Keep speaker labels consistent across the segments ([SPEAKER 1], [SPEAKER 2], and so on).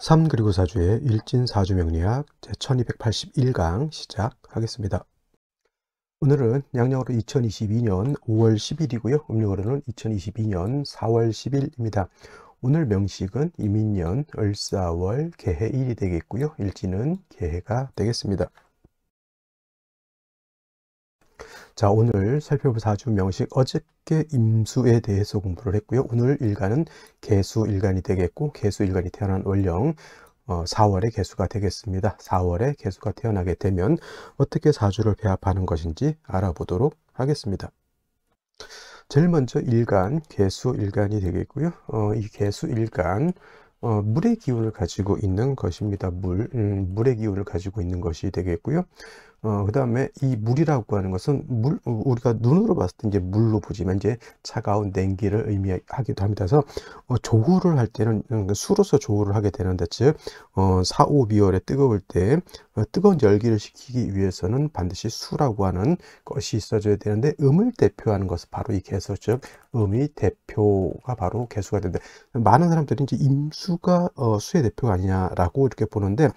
[SPEAKER 1] 3 그리고 4주의 일진 4주 명리학 제1281강 시작하겠습니다. 오늘은 양력으로 2022년 5월 10일이고요. 음력으로는 2022년 4월 10일입니다. 오늘 명식은 이민년 을사월 개해일이 되겠고요. 일진은 개해가 되겠습니다. 자 오늘 살펴볼 사주 명식 어저께 임수에 대해서 공부를 했고요 오늘 일간은 개수일간이 되겠고 개수일간이 태어난 원령 4월에 어, 개수가 되겠습니다 4월에 개수가 태어나게 되면 어떻게 사주를 배합하는 것인지 알아보도록 하겠습니다 제일 먼저 일간 개수일간이 되겠고요 어, 이 개수일간 어, 물의 기운을 가지고 있는 것입니다. 물, 음, 물의 기운을 가지고 있는 것이 되겠고요. 어, 그 다음에 이 물이라고 하는 것은 물, 우리가 눈으로 봤을 때 이제 물로 보지만 이제 차가운 냉기를 의미하기도 합니다. 그래서 어, 조우를 할 때는 음, 그 수로서 조우를 하게 되는데 즉 어, 4, 5, 2월에 뜨거울 때 어, 뜨거운 열기를 식히기 위해서는 반드시 수라고 하는 것이 있어줘야 되는데 음을 대표하는 것은 바로 이 개수 즉 음이 대표가 바로 개수가 되는데 많은 사람들이 이제 임수가 어, 수의 대표가 아니냐라고 이렇게 보는데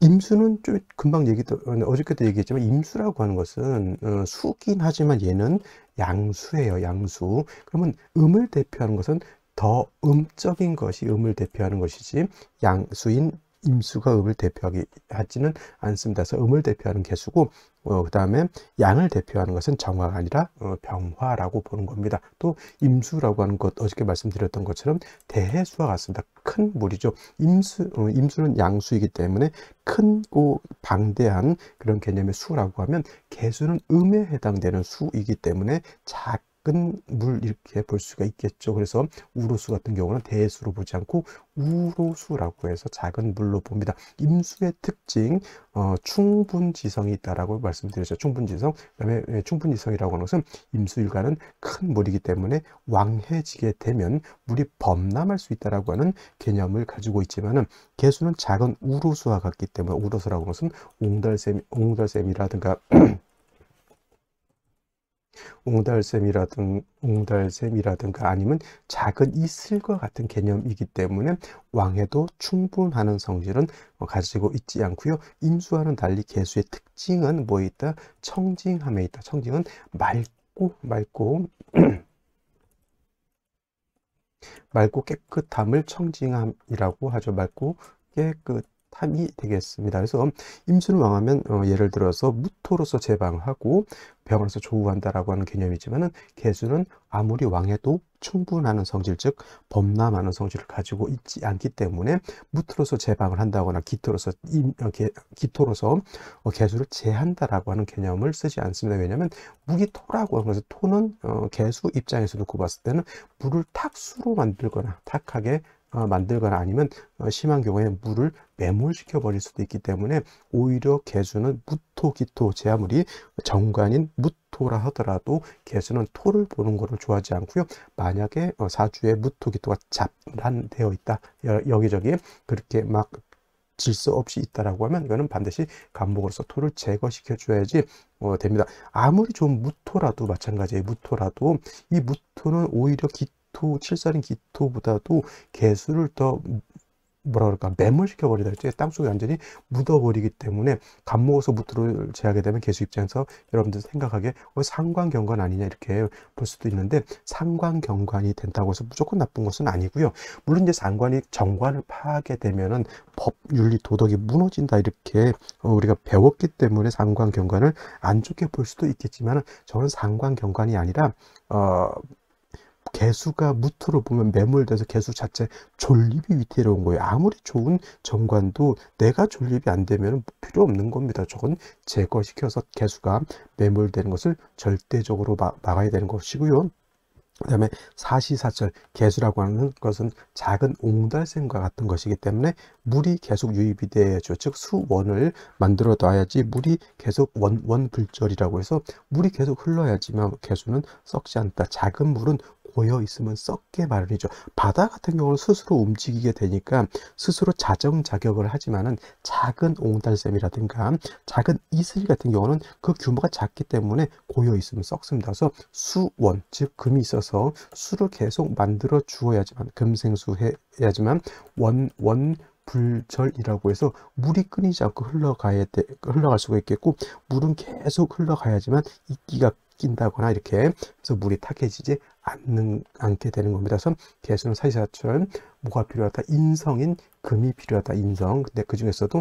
[SPEAKER 1] 임수는 좀 금방 얘기 어저께도 얘기했지만 임수라고 하는 것은 어, 수긴 하지만 얘는 양수예요 양수 그러면 음을 대표하는 것은 더 음적인 것이 음을 대표하는 것이지 양수인 임수가 음을 대표하기 하지는 않습니다. 그래서 음을 대표하는 개수고 어, 그 다음에 양을 대표하는 것은 정화가 아니라 어, 병화라고 보는 겁니다. 또 임수라고 하는 것 어저께 말씀드렸던 것처럼 대해수와 같습니다. 큰 물이죠. 임수, 어, 임수는 양수이기 때문에 큰고 방대한 그런 개념의 수라고 하면 개수는 음에 해당되는 수이기 때문에 작 작은 물 이렇게 볼 수가 있겠죠. 그래서 우로수 같은 경우는 대수로 보지 않고 우로수라고 해서 작은 물로 봅니다. 임수의 특징 어, 충분지성이 있다라고 말씀드렸죠. 충분지성 그다음에 예, 충분지성이라고 하는 것은 임수일간은 큰 물이기 때문에 왕해지게 되면 물이 범람할 수 있다라고 하는 개념을 가지고 있지만은 개수는 작은 우로수와 같기 때문에 우로수라고 하는 것은 옹달샘 옹달샘이라든가 옹달샘이라든 옹달샘이라든가 아니면 작은 이슬과 같은 개념이기 때문에 왕에도 충분하는 성질은 뭐 가지고 있지 않고요. 임수와는 달리 개수의 특징은 뭐 있다? 청징함에 있다. 청징은 맑고 맑고 맑고 깨끗함을 청징함이라고 하죠. 맑고 깨끗 탐이 되겠습니다. 그래서 임신을 왕하면 어, 예를 들어서 무토로서 제방하고 병원에서 조우한다라고 하는 개념이지만은 개수는 아무리 왕해도 충분한 성질 즉 범람하는 성질을 가지고 있지 않기 때문에 무토로서 제방을 한다거나 기토로서 임, 어, 개, 기토로서 어, 개수를 제한다라고 하는 개념을 쓰지 않습니다. 왜냐하면 무기토라고 하면서 토는 어, 개수 입장에서 놓고 그 봤을 때는 물을 탁수로 만들거나 탁하게 어, 만들거나 아니면 어, 심한 경우에 물을 매몰시켜 버릴 수도 있기 때문에 오히려 개수는 무토, 기토, 제아물이 정관인 무토라 하더라도 개수는 토를 보는 것을 좋아하지 않고요. 만약에 어, 사주에 무토, 기토가 잡란되어 있다. 여기저기 그렇게 막 질서 없이 있다라고 하면 이거는 반드시 간목으로서 토를 제거시켜 줘야지 어, 됩니다. 아무리 좀 무토라도 마찬가지예요. 무토라도 이 무토는 오히려 기토 기토, 칠살인 기토보다도 개수를 더 뭐라 그럴까 매몰시켜 버리다 했지 땅속에 완전히 묻어버리기 때문에 갑모어서 무토를 제하게 되면 개수 입장에서 여러분들 생각하기에 어, 상관경관 아니냐 이렇게 볼 수도 있는데 상관경관이 된다고 해서 무조건 나쁜 것은 아니고요 물론 이제 상관이 정관을 파게 하 되면은 법 윤리 도덕이 무너진다 이렇게 어, 우리가 배웠기 때문에 상관경관을 안 좋게 볼 수도 있겠지만 저는 상관경관이 아니라 어 개수가 무토로 보면 매몰돼서 개수 자체 존립이 위태로운 거예요. 아무리 좋은 정관도 내가 존립이 안 되면 뭐 필요 없는 겁니다. 저건 제거시켜서 개수가 매몰되는 것을 절대적으로 막, 막아야 되는 것이고요. 그 다음에 사시사철 개수라고 하는 것은 작은 옹달샘과 같은 것이기 때문에 물이 계속 유입이 돼야죠 즉 수원을 만들어 놔야지 물이 계속 원, 원불절이라고 해서 물이 계속 흘러야지만 개수는 썩지 않다 작은 물은 모여 있으면 썩게 마련이죠. 바다 같은 경우는 스스로 움직이게 되니까 스스로 자정 자격을 하지만은 작은 옹달샘이라든가 작은 이슬 같은 경우는 그 규모가 작기 때문에 고여 있으면 썩습니다. 그래서 수원 즉 금이 있어서 수를 계속 만들어 주어야지만 금생수 해야지만 원 원, 불절이라고 해서 물이 끊이지 않고 흘러가야 돼, 흘러갈 수가 있겠고 물은 계속 흘러가야지만 이끼가 낀다거나 이렇게 해서 물이 탁해지지 않는, 않게 되는 겁니다. 그래서 개수는 사시사처럼 뭐가 필요하다? 인성인 금이 필요하다. 인성. 근데 그 중에서도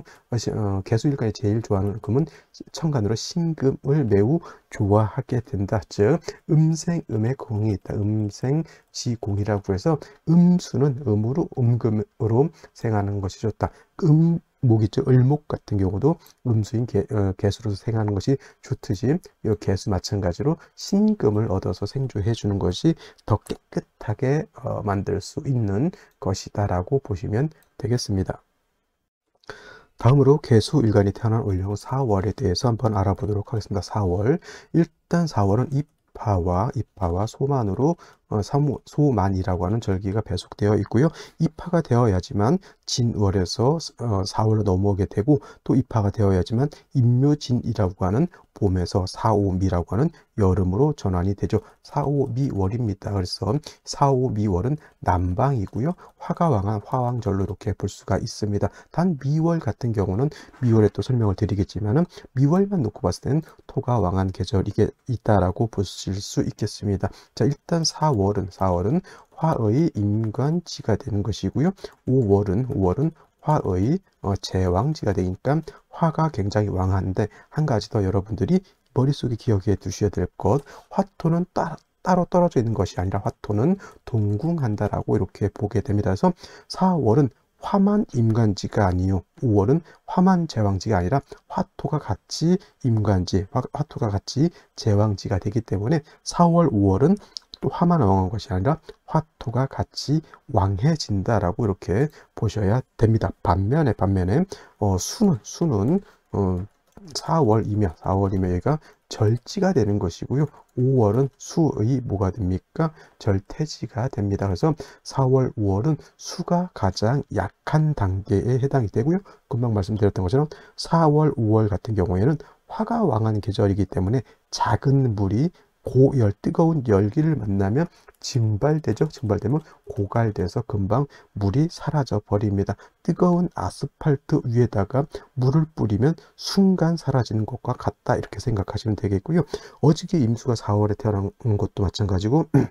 [SPEAKER 1] 어, 개수일간에 제일 좋아하는 금은 천간으로 신금을 매우 좋아하게 된다. 즉 음생음의 공이 있다. 음생지공이라고 해서 음수는 음으로 음금으로 생하는 것이 좋다. 음 목이죄 을목 같은 경우도 음수인 개, 어, 개수로서 생하는 것이 좋듯이 이 개수 마찬가지로 신금을 얻어서 생조해 주는 것이 더 깨끗하게 어, 만들 수 있는 것이다 라고 보시면 되겠습니다. 다음으로 개수 일간이 태어난 을령 4월에 대해서 한번 알아보도록 하겠습니다. 4월 일단 4월은 입입와 입하와 소만으로 어, 소만이라고 하는 절기가 배속되어 있고요. 입하가 되어야지만 진월에서 4월로 어, 넘어오게 되고 또 입하가 되어야지만 임묘진이라고 하는 봄에서 사오미라고 하는 여름으로 전환이 되죠. 사오미월입니다. 그래서 사오미월은 남방이고요. 화가왕한 화왕절로 이렇게 볼 수가 있습니다. 단 미월 같은 경우는 미월에 또 설명을 드리겠지만 은 미월만 놓고 봤을 때는 토가왕한 계절이 있다라고 보실 수 있겠습니다. 자 일단 사월 5월은 4월은 화의 임관지가 되는 것이고요. 5월은 5월은 화의 어, 제왕지가 되니까 화가 굉장히 왕한데 한 가지 더 여러분들이 머릿속에 기억해 두셔야 될 것 화토는 따라 따로 떨어져 있는 것이 아니라 화토는 동궁한다라고 이렇게 보게 됩니다. 그래서 4월은 화만 임관지가 아니요. 5월은 화만 제왕지가 아니라 화토가 같이 임관지 화, 토가 같이 제왕지가 되기 때문에 4월, 5월은 또 화만 왕한 것이 아니라 화토가 같이 왕해진다라고 이렇게 보셔야 됩니다. 반면에 반면에 어, 수는 수는 어, 4월이면 4월이면 얘가 절지가 되는 것이고요. 5월은 수의 뭐가 됩니까? 절태지가 됩니다. 그래서 4월, 5월은 수가 가장 약한 단계에 해당이 되고요. 금방 말씀드렸던 것처럼 4월, 5월 같은 경우에는 화가 왕한 계절이기 때문에 작은 물이 고열 뜨거운 열기를 만나면 증발되죠. 증발되면 고갈돼서 금방 물이 사라져 버립니다. 뜨거운 아스팔트 위에다가 물을 뿌리면 순간 사라지는 것과 같다 이렇게 생각하시면 되겠고요. 어저께 임수가 4월에 태어난 것도 마찬가지고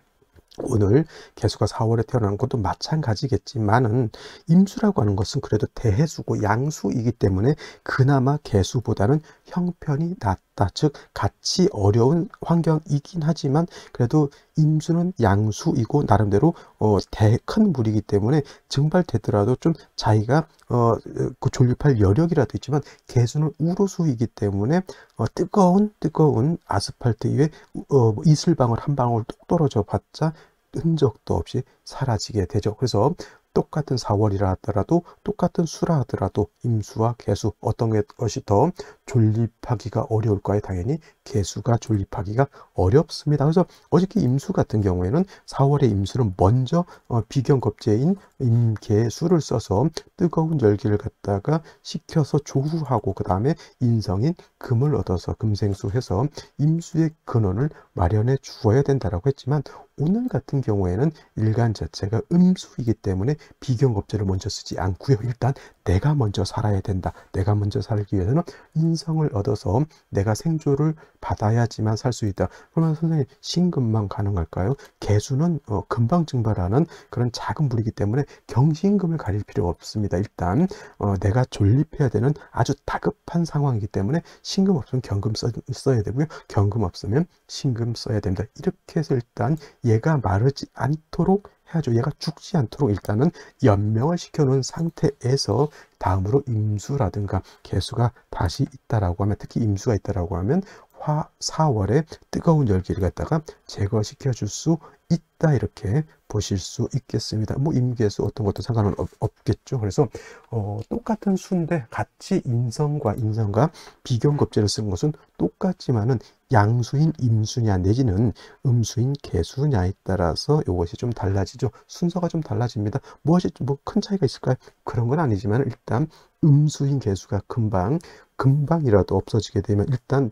[SPEAKER 1] 오늘 개수가 4월에 태어난 것도 마찬가지겠지만은 임수라고 하는 것은 그래도 대해수고 양수이기 때문에 그나마 개수보다는 형편이 낫다. 즉 같이 어려운 환경이긴 하지만 그래도 임수는 양수이고 나름대로 어, 대 큰 물이기 때문에 증발되더라도 좀 자기가 어, 그 조립할 여력이라도 있지만 개수는 우로수이기 때문에 어, 뜨거운 뜨거운 아스팔트 위에 어, 이슬방울 한 방울 똑 떨어져 봤자 흔적도 없이 사라지게 되죠. 그래서 똑같은 4월이라 하더라도 똑같은 수라 하더라도 임수와 개수 어떤 것이 더 존립하기가 어려울까요? 당연히 개수가 존립하기가 어렵습니다. 그래서 어저께 임수 같은 경우에는 4월의 임수는 먼저 어, 비경겁제인 임개수를 써서 뜨거운 열기를 갖다가 식혀서 조후하고 그 다음에 인성인 금을 얻어서 금생수 해서 임수의 근원을 마련해 주어야 된다라고 했지만 오늘 같은 경우에는 일간 자체가 음수이기 때문에 비경업체를 먼저 쓰지 않고요. 일단 내가 먼저 살아야 된다. 내가 먼저 살기 위해서는 인성을 얻어서 내가 생존을 받아야지만 살 수 있다. 그러면 선생님 신금만 가능할까요? 개수는 어, 금방 증발하는 그런 작은 물이기 때문에 경신금을 가릴 필요 없습니다. 일단 어, 내가 존립해야 되는 아주 다급한 상황이기 때문에 신금 없으면 경금 써, 써야 되고요. 경금 없으면 신금 써야 됩니다. 이렇게 해서 일단 얘가 마르지 않도록 해야죠. 얘가 죽지 않도록 일단은 연명을 시켜놓은 상태에서 다음으로 임수라든가 개수가 다시 있다라고 하면 특히 임수가 있다라고 하면 화, 4월에 뜨거운 열기를 갖다가 제거시켜 줄 수 있다 이렇게 보실 수 있겠습니다. 뭐 임계수 어떤 것도 상관은 없, 겠죠 그래서 어, 똑같은 수인 같이 인성과 인성과 비경겁제를 쓴 것은 똑같지만은 양수인 임수냐 내지는 음수인 개수냐에 따라서 이것이 좀 달라지죠. 순서가 좀 달라집니다. 무엇이 뭐 큰 차이가 있을까요? 그런 건 아니지만 일단 음수인 개수가 금방 금방이라도 없어지게 되면 일단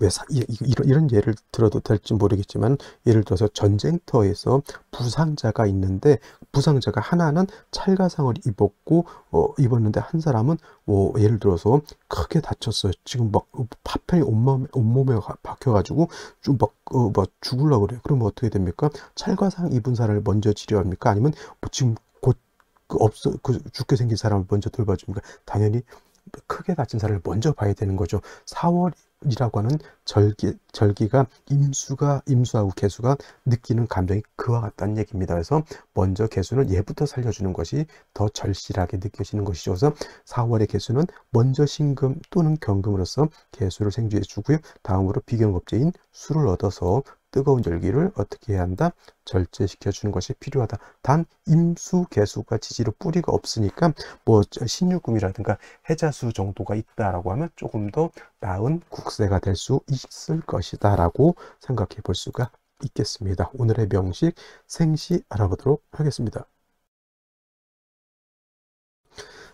[SPEAKER 1] 왜 사, 이, 이, 이런 예를 들어도 될지 모르겠지만 예를 들어서 전쟁터에서 부상자가 있는데 부상자가 하나는 찰가상을 입었고 어, 입었는데 한 사람은 어, 예를 들어서 크게 다쳤어요. 지금 막 어, 파편이 온몸, 온몸에 박혀가지고 좀막 어, 막 죽으려고 그래요. 그러면 어떻게 됩니까? 찰가상 입은 사람을 먼저 치료합니까? 아니면 뭐 지금 곧그 없어 그 죽게 생긴 사람을 먼저 돌봐줍니까? 당연히 크게 다친 사람을 먼저 봐야 되는 거죠. 4월 이라고 하는 절기, 절기가 임수가, 임수하고 개수가 느끼는 감정이 그와 같다는 얘기입니다. 그래서 먼저 개수는 예부터 살려주는 것이 더 절실하게 느껴지는 것이죠. 그래서 4월의 개수는 먼저 신금 또는 경금으로서 개수를 생주해 주고요. 다음으로 비경업제인 수를 얻어서 뜨거운 열기를 어떻게 해야 한다? 절제시켜 주는 것이 필요하다. 단 임수 개수가 지지로 뿌리가 없으니까 뭐 신유금이라든가 해자수 정도가 있다라고 하면 조금 더 나은 국세가 될 수 있을 것이다라고 생각해 볼 수가 있겠습니다. 오늘의 명식 생시 알아보도록 하겠습니다.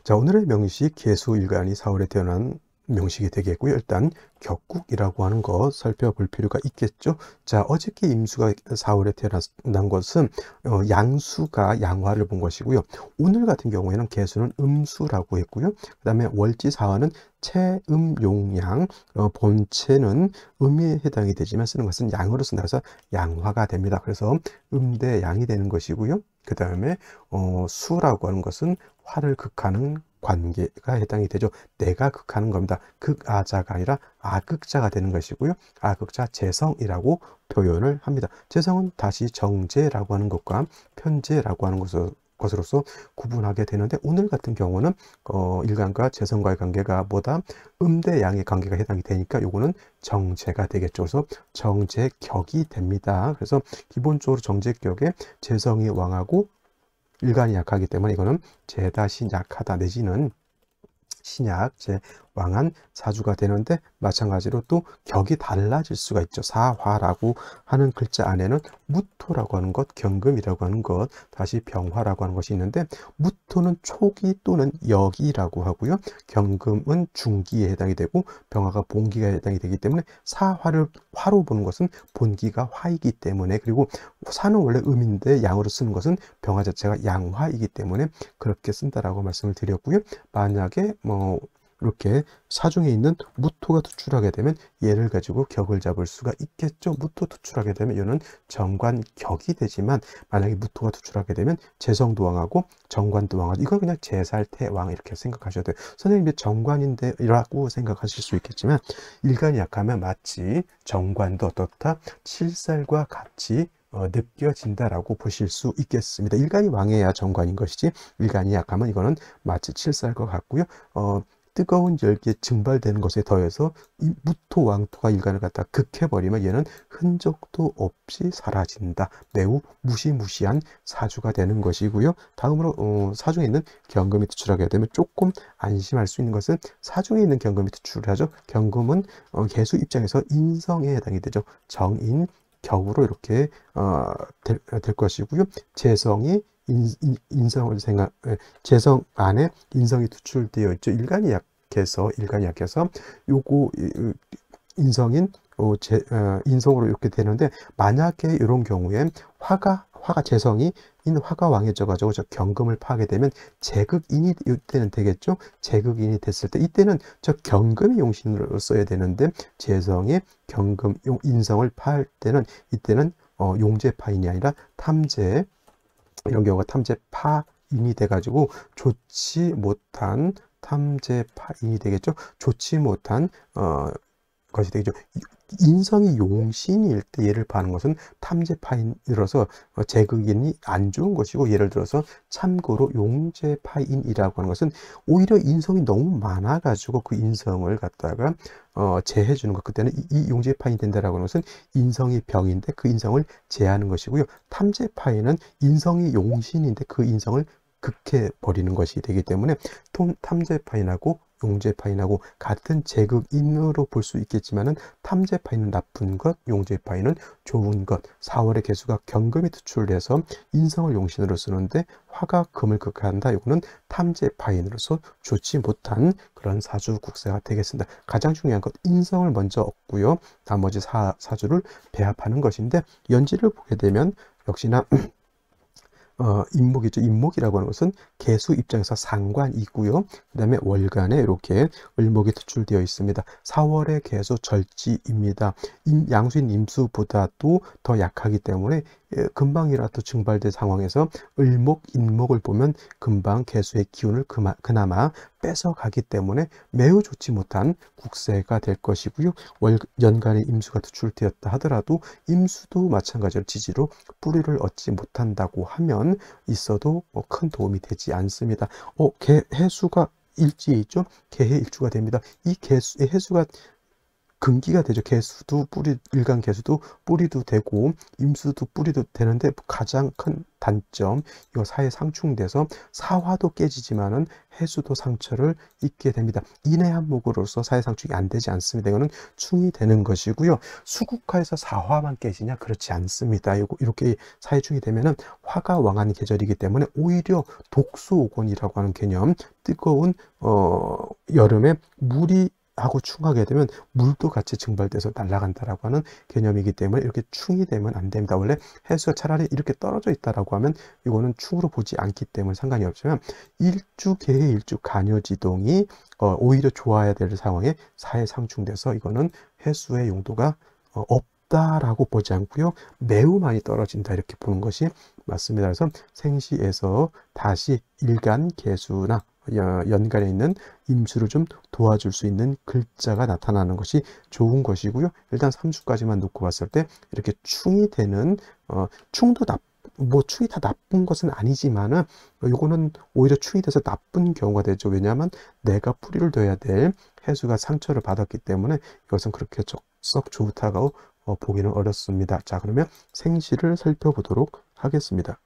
[SPEAKER 1] 자 오늘의 명식 개수 일간이 4월에 태어난 명식이 되겠고요. 일단 격국이라고 하는 거 살펴볼 필요가 있겠죠. 자, 어저께 임수가 4월에 태어난 것은 어, 양수가 양화를 본 것이고요. 오늘 같은 경우에는 개수는 음수라고 했고요. 그 다음에 월지 사화는 체음용양, 어, 본체는 음에 해당이 되지만 쓰는 것은 양으로 쓴다 해서 양화가 됩니다. 그래서 음대 양이 되는 것이고요. 그 다음에 어, 수라고 하는 것은 화를 극하는 관계가 해당이 되죠. 내가 극하는 겁니다. 극아자가 아니라 아극자가 되는 것이고요. 아극자 재성이라고 표현을 합니다. 재성은 다시 정제라고 하는 것과 편제라고 하는 것을 것으로서 구분하게 되는데 오늘 같은 경우는 어, 일간과 재성과의 관계가 보다 음대양의 관계가 해당이 되니까 요거는 정제가 되겠죠. 그래서 정제격이 됩니다. 그래서 기본적으로 정제격에 재성이 왕하고 일관이 약하기 때문에 이거는 제다 신약하다 내지는 신약 제 왕한 사주가 되는데 마찬가지로 또 격이 달라질 수가 있죠. 사화라고 하는 글자 안에는 무토라고 하는 것, 경금이라고 하는 것, 다시 병화라고 하는 것이 있는데 무토는 초기 또는 역이라고 하고요. 경금은 중기에 해당이 되고 병화가 본기가 해당이 되기 때문에 사화를 화로 보는 것은 본기가 화이기 때문에 그리고 사는 원래 음인데 양으로 쓰는 것은 병화 자체가 양화이기 때문에 그렇게 쓴다라고 말씀을 드렸고요. 만약에 뭐 이렇게 사중에 있는 무토가 투출하게 되면 얘를 가지고 격을 잡을 수가 있겠죠. 무토 투출하게 되면 이는 정관격이 되지만 만약에 무토가 투출하게 되면 재성도왕하고 정관도왕하고 이건 그냥 재살태왕 이렇게 생각하셔도 돼요. 선생님이 정관인데 이라고 생각하실 수 있겠지만 일간이 약하면 마치 정관도 어떻다 칠살과 같이 어, 느껴진다라고 보실 수 있겠습니다. 일간이 왕해야 정관인 것이지 일간이 약하면 이거는 마치 칠살과 같고요. 어, 뜨거운 열기에 증발되는 것에 더해서 이 무토왕토가 일간을 갖다 극해버리면 얘는 흔적도 없이 사라진다. 매우 무시무시한 사주가 되는 것이고요. 다음으로 어, 사중에 있는 경금이 투출하게 되면 조금 안심할 수 있는 것은 사중에 있는 경금이 투출을 하죠. 경금은 어, 개수 입장에서 인성에 해당이 되죠. 정인, 격으로 이렇게 어, 될, 될 것이고요. 재성이 인, 인, 인성을 생각 예, 재성 안에 인성이 투출되어 있죠. 일간이 약 약서 일간이 약해서 요거 인성인 어, 제, 어, 인성으로 이렇게 되는데 만약에 이런 경우에 화가 화가 재성이 인 화가 왕해져가지고 저 경금을 파게 되면 재극인이 이때는 되겠죠. 재극인이 됐을 때 이때는 저 경금이 용신으로 써야 되는데 재성이 경금 용 인성을 파할 때는 이때는 어, 용재파인이 아니라 탐재 이런 경우가 탐재 파인이 돼가지고 좋지 못한 탐재파이 인 되겠죠. 좋지 못한 어, 것이 되겠죠. 인성이 용신일 때예를 파는 것은 탐재파인으로서 재극인이 어, 안 좋은 것이고 예를 들어서 참고로 용재파인이라고 하는 것은 오히려 인성이 너무 많아가지고 그 인성을 갖다가 어, 재해주는것 그때는 이, 용재파인 된다라고 하는 것은 인성이 병인데 그 인성을 재하는 것이고요 탐재파인은 인성이 용신인데 그 인성을 극해 버리는 것이 되기 때문에 탐제파인하고 용제파인하고 같은 제극인으로 볼 수 있겠지만은 탐제파인은 나쁜 것, 용제파인은 좋은 것. 4월의 개수가 경금이 투출돼서 인성을 용신으로 쓰는데 화가 금을 극한다. 이거는 탐제파인으로서 좋지 못한 그런 사주 국세가 되겠습니다. 가장 중요한 것 인성을 먼저 얻고요. 나머지 사, 사주를 배합하는 것인데 연지를 보게 되면 역시나 어, 인목이죠. 인목이라고 하는 것은 개수 입장에서 상관이고요. 그 다음에 월간에 이렇게 을목이 투출되어 있습니다. 4월에 개수 절지입니다. 임, 양수인 임수보다도 더 약하기 때문에 예, 금방이라도 증발된 상황에서 을목, 인목을 보면 금방 개수의 기운을 그마, 그나마 뺏어가기 때문에 매우 좋지 못한 국세가 될 것이고요. 월, 연간의 임수가 도출되었다 하더라도 임수도 마찬가지로 지지로 뿌리를 얻지 못한다고 하면 있어도 뭐 큰 도움이 되지 않습니다. 어, 개, 해수가 일지에 있죠. 개해 일주가 됩니다. 이 개수의 해수가 근기가 되죠. 개수도 뿌리 일간 개수도 뿌리도 되고 임수도 뿌리도 되는데 가장 큰 단점 이거 사회 상충돼서 사화도 깨지지만은 해수도 상처를 입게 됩니다. 인해 한목으로서 사회 상충이 안 되지 않습니다. 이거는 충이 되는 것이고요. 수국화에서 사화만 깨지냐 그렇지 않습니다. 이거 이렇게 사회충이 되면은 화가 왕한 계절이기 때문에 오히려 독수오곤이라고 하는 개념 뜨거운 어 여름에 물이 하고 충하게 되면 물도 같이 증발돼서 날아간다라고 하는 개념이기 때문에 이렇게 충이 되면 안 됩니다. 원래 해수가 차라리 이렇게 떨어져 있다라고 하면 이거는 충으로 보지 않기 때문에 상관이 없지만 일주 개의 일주 간여지동이 어, 오히려 좋아야 될 상황에 사회 상충돼서 이거는 해수의 용도가 어, 없. 다라고 보지 않고요. 매우 많이 떨어진다 이렇게 보는 것이 맞습니다. 그래서 생시에서 다시 일간 개수나 연간에 있는 임수를 좀 도와줄 수 있는 글자가 나타나는 것이 좋은 것이고요. 일단 3주까지만 놓고 봤을 때 이렇게 충이 되는 어, 충도 나뭐 충이 다 나쁜 것은 아니지만은 요거는 오히려 충이 돼서 나쁜 경우가 되죠. 왜냐하면 내가 뿌리를 둬야 될 해수가 상처를 받았기 때문에 이것은 그렇게 썩 좋다고 어, 보기는 어렵습니다. 자 그러면 생시를 살펴보도록 하겠습니다.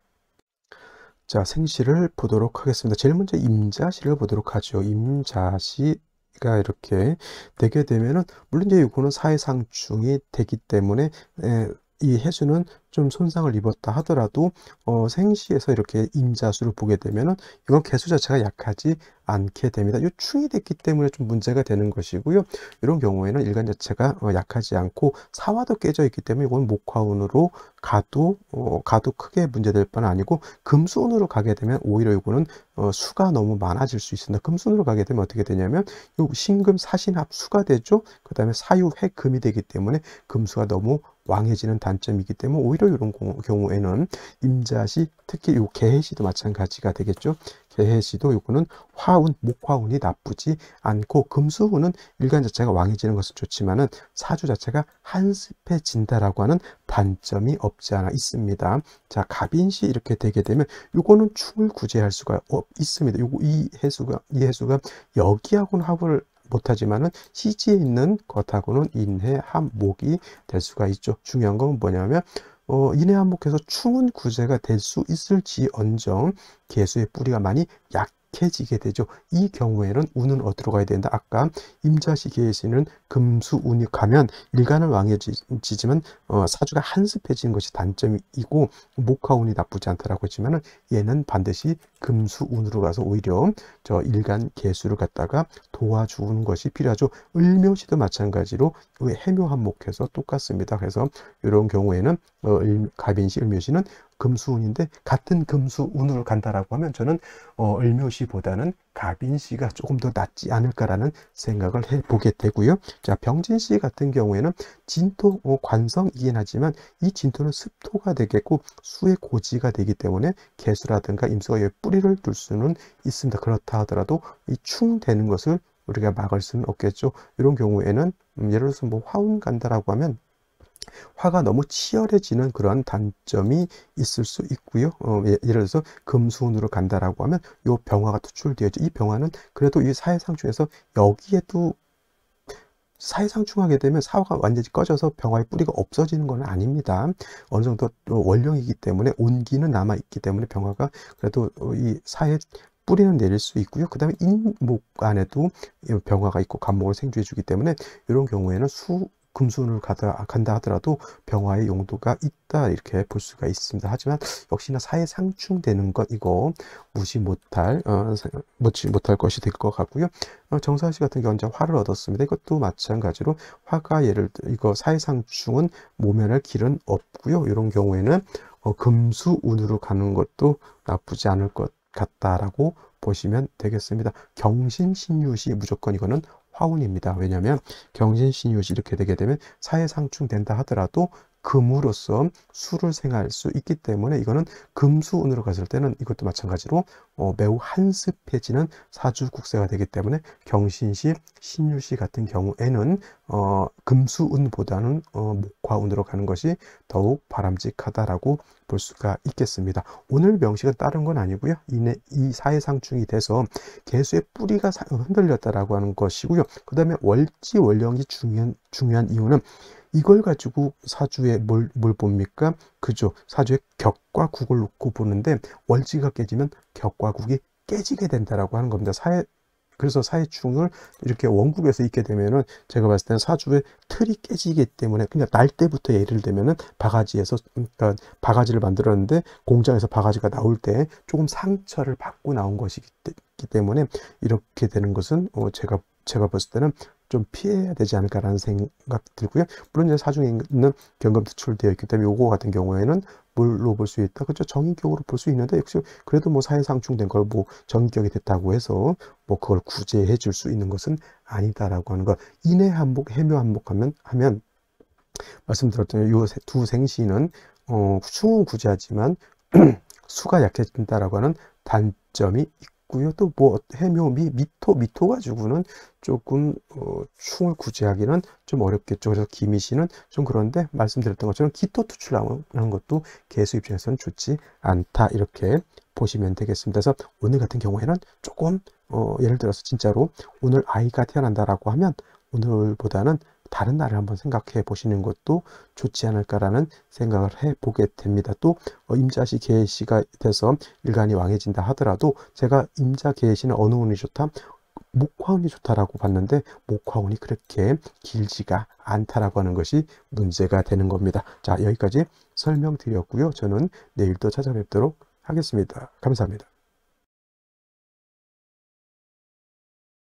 [SPEAKER 1] 자, 생시를 보도록 하겠습니다. 제일 먼저 임자시를 보도록 하죠. 임자시 가 이렇게 되게 되면은 물론 이제 이거는 사회상 중이 되기 때문에 에, 이 해수는 좀 손상을 입었다 하더라도 어, 생시에서 이렇게 임자수를 보게 되면은 이건 개수 자체가 약하지 않게 됩니다. 이 충이 됐기 때문에 좀 문제가 되는 것이고요. 이런 경우에는 일간 자체가 어, 약하지 않고 사화도 깨져 있기 때문에 이건 목화운으로 가도 어, 가도 크게 문제될 바는 아니고 금수운으로 가게 되면 오히려 이거는 어, 수가 너무 많아질 수 있습니다. 금수운으로 가게 되면 어떻게 되냐면 이 신금 사신합 수가 되죠. 그 다음에 사유회 금이 되기 때문에 금수가 너무 왕해지는 단점이기 때문에 오히려 이런 경우에는 임자시 특히 요 개해시도 마찬가지가 되겠죠. 개해시도 요거는 화운 목화운이 나쁘지 않고 금수운은 일간 자체가 왕해지는 것은 좋지만은 사주 자체가 한습해진다라고 하는 단점이 없지 않아 있습니다. 자 갑인시 이렇게 되게 되면 요거는 충을 구제할 수가 없습니다 요거 이 해수가 이 해수가 여기하고는 합을 못하지만은 시지에 있는 것하고는 인해 한목이 될 수가 있죠. 중요한 건 뭐냐면 어, 인해 한목에서 충은 구제가 될 수 있을지언정 개수의 뿌리가 많이 약 약해지게 되죠. 이 경우에는 운은 어디로 가야 된다? 아까 임자시계에 있는 금수운이 가면 일간을 왕해지지만 어, 사주가 한습해지는 것이 단점이고 목화운이 나쁘지 않다라고 했지만 은 얘는 반드시 금수운으로 가서 오히려 저 일간 개수를 갖다가 도와주는 것이 필요하죠. 을묘시도 마찬가지로 왜 그 해묘한 목해서 똑같습니다. 그래서 이런 경우에는 어, 가빈시 을묘시는 금수운인데 같은 금수운으로 간다라고 하면 저는 어, 을묘시보다는 갑인시가 조금 더 낫지 않을까라는 생각을 해보게 되고요. 자 병진시 같은 경우에는 진토 뭐 어, 관성이긴 하지만 이 진토는 습토가 되겠고 수의 고지가 되기 때문에 개수라든가 임수가 여기 뿌리를 둘 수는 있습니다. 그렇다 하더라도 이 충되는 것을 우리가 막을 수는 없겠죠. 이런 경우에는 음, 예를 들어서 뭐 화운 간다라고 하면 화가 너무 치열해지는 그런 단점이 있을 수 있고요. 어, 예, 를 들어서 금수운으로 간다라고 하면 요 병화가 투출되어이 병화는 그래도 이 사회상 중에서 여기에도 사회상충하게 되면 사화가 완전히 꺼져서 병화의 뿌리가 없어지는 건 아닙니다. 어느 정도 원령이기 때문에 온기는 남아있기 때문에 병화가 그래도 어, 이 사회 뿌리는 내릴 수 있고요. 그 다음에 인목 안에도 병화가 있고 감목을 생주해주기 때문에 이런 경우에는 수 금수운을 가다, 간다 하더라도 병화의 용도가 있다 이렇게 볼 수가 있습니다. 하지만 역시나 사회 상충되는 것 이거 무시 못할 어, 무지 못할 것이 될 것 같고요. 어, 정사씨 같은 경우 는 화를 얻었습니다. 이것도 마찬가지로 화가 예를 들어 이거 사회 상충은 모면할 길은 없고요. 이런 경우에는 어, 금수운으로 가는 것도 나쁘지 않을 것 같다라고 보시면 되겠습니다. 경신신유시 무조건 이거는 화운입니다. 왜냐하면 경신신유시 이렇게 되게 되면 사회상충된다 하더라도 금으로서 수를 생할 수 있기 때문에 이거는 금수운으로 갔을 때는 이것도 마찬가지로 어, 매우 한습해지는 사주국세가 되기 때문에 경신시, 신유시 같은 경우에는 어, 금수운보다는 어, 목화운으로 가는 것이 더욱 바람직하다라고 볼 수가 있겠습니다. 오늘 명식은 다른 건 아니고요. 이내 이 사회상충이 돼서 개수의 뿌리가 흔들렸다라고 하는 것이고요. 그 다음에 월지 월령이 중요한 중요한 이유는 이걸 가지고 사주에 뭘, 뭘 봅니까? 그죠. 사주에 격과 국을 놓고 보는데 월지가 깨지면 격과 국이 깨지게 된다라고 하는 겁니다. 사회 그래서 사회충을 이렇게 원국에서 있게 되면은 제가 봤을 때는 사주의 틀이 깨지기 때문에 그냥 날 때부터 예를 들면은 바가지에서 그러니까 바가지를 만들었는데 공장에서 바가지가 나올 때 조금 상처를 받고 나온 것이기 때문에 이렇게 되는 것은 어, 제가 제가 봤을 때는 좀 피해야 되지 않을까라는 생각 들고요. 물론 이제 사중에 있는 경금 투출되어 있기 때문에 요거 같은 경우에는 뭘로 볼 수 있다. 그렇죠. 정인격으로 볼 수 있는데 역시 그래도 뭐 사회상충된 걸 뭐 정인격이 됐다고 해서 뭐 그걸 구제해 줄 수 있는 것은 아니다라고 하는 거. 인해 한복, 해묘 한복하면 하면 말씀드렸던 요두 생시는 어, 충은 구제하지만 수가 약해진다라고 하는 단점이 있고 있고요. 또뭐 해묘 뭐 미 미토 미토 가지고는 조금 어, 충을 구제하기는 좀 어렵겠죠. 그래서 기미씨는 좀 그런데 말씀드렸던 것처럼 기토 투출하는 것도 개수 입장에서는 좋지 않다 이렇게 보시면 되겠습니다. 그래서 오늘 같은 경우에는 조금 어, 예를 들어서 진짜로 오늘 아이가 태어난다라고 하면 오늘보다는 다른 날을 한번 생각해 보시는 것도 좋지 않을까라는 생각을 해보게 됩니다. 또 어, 임자시 계시가 돼서 일간이 왕해진다 하더라도 제가 임자 계시는 어느 운이 좋다? 목화운이 좋다라고 봤는데 목화운이 그렇게 길지가 않다라고 하는 것이 문제가 되는 겁니다. 자 여기까지 설명드렸고요. 저는 내일도 찾아뵙도록 하겠습니다. 감사합니다.